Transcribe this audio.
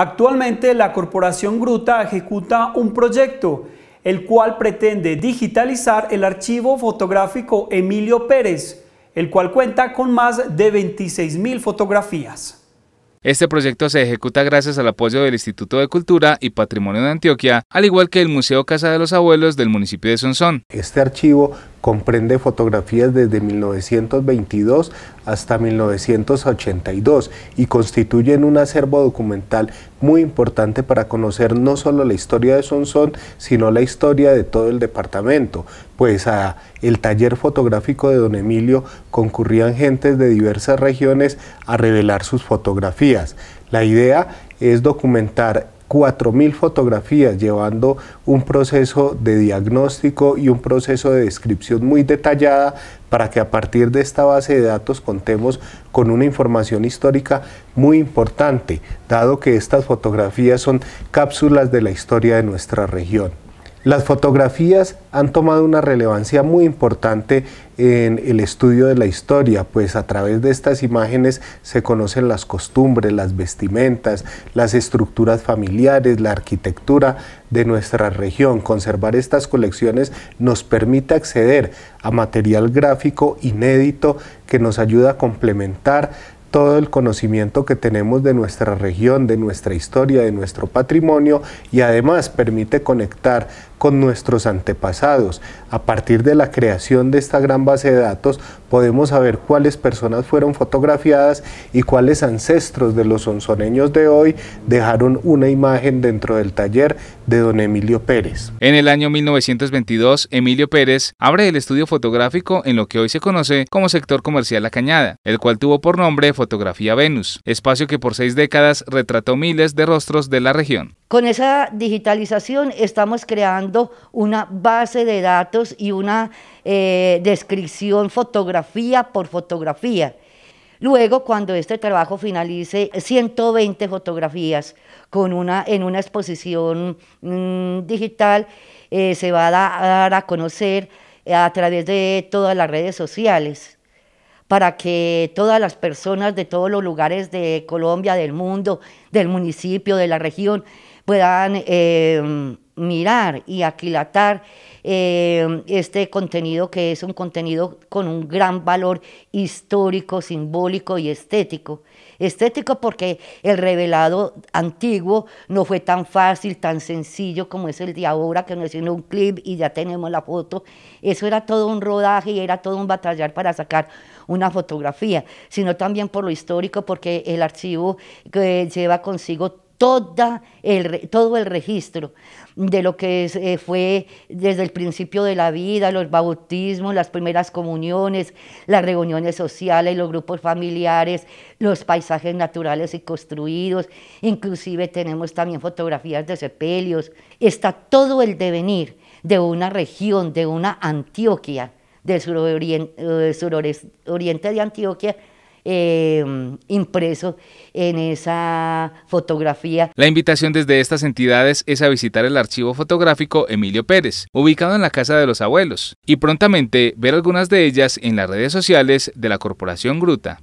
Actualmente la Corporación Gruta ejecuta un proyecto, el cual pretende digitalizar el archivo fotográfico Emilio Pérez, el cual cuenta con más de 26.000 fotografías. Este proyecto se ejecuta gracias al apoyo del Instituto de Cultura y Patrimonio de Antioquia, al igual que el Museo Casa de los Abuelos del municipio de Sonsón. Este archivo comprende fotografías desde 1922 hasta 1982 y constituyen un acervo documental muy importante para conocer no solo la historia de Sonsón, sino la historia de todo el departamento, pues a el taller fotográfico de don Emilio concurrían gentes de diversas regiones a revelar sus fotografías. La idea es documentar 4.000 fotografías llevando un proceso de diagnóstico y un proceso de descripción muy detallada para que a partir de esta base de datos contemos con una información histórica muy importante, dado que estas fotografías son cápsulas de la historia de nuestra región. Las fotografías han tomado una relevancia muy importante en el estudio de la historia, pues a través de estas imágenes se conocen las costumbres, las vestimentas, las estructuras familiares, la arquitectura de nuestra región. Conservar estas colecciones nos permite acceder a material gráfico inédito que nos ayuda a complementar todo el conocimiento que tenemos de nuestra región, de nuestra historia, de nuestro patrimonio y además permite conectar con nuestros antepasados. A partir de la creación de esta gran base de datos podemos saber cuáles personas fueron fotografiadas y cuáles ancestros de los sonzoneños de hoy dejaron una imagen dentro del taller de don Emilio Pérez. En el año 1922, Emilio Pérez abre el estudio fotográfico en lo que hoy se conoce como sector comercial La Cañada, el cual tuvo por nombre Fotografía Venus, espacio que por seis décadas retrató miles de rostros de la región. Con esa digitalización estamos creando una base de datos y una eh, descripción fotografía por fotografía. Luego, cuando este trabajo finalice, 120 fotografías con una, en una exposición mm, digital eh, se va a dar a conocer a través de todas las redes sociales para que todas las personas de todos los lugares de Colombia, del mundo, del municipio, de la región, puedan eh, mirar y aquilatar eh, este contenido que es un contenido con un gran valor histórico, simbólico y estético. Estético porque el revelado antiguo no fue tan fácil, tan sencillo como es el de ahora, que nos hicieron un clip y ya tenemos la foto. Eso era todo un rodaje y era todo un batallar para sacar una fotografía, sino también por lo histórico porque el archivo que lleva consigo toda todo el registro de lo que eh, fue desde el principio de la vida, los bautismos, las primeras comuniones, las reuniones sociales, los grupos familiares, los paisajes naturales y construidos, inclusive tenemos también fotografías de sepelios, está todo el devenir de una región, de una Antioquia, del sur eh, suroriente de Antioquia, Em, impreso en esa fotografía. La invitación desde estas entidades es a visitar el archivo fotográfico Emilio Pérez, ubicado en la Casa de los Abuelos, y prontamente ver algunas de ellas en las redes sociales de la Corporación Gruta.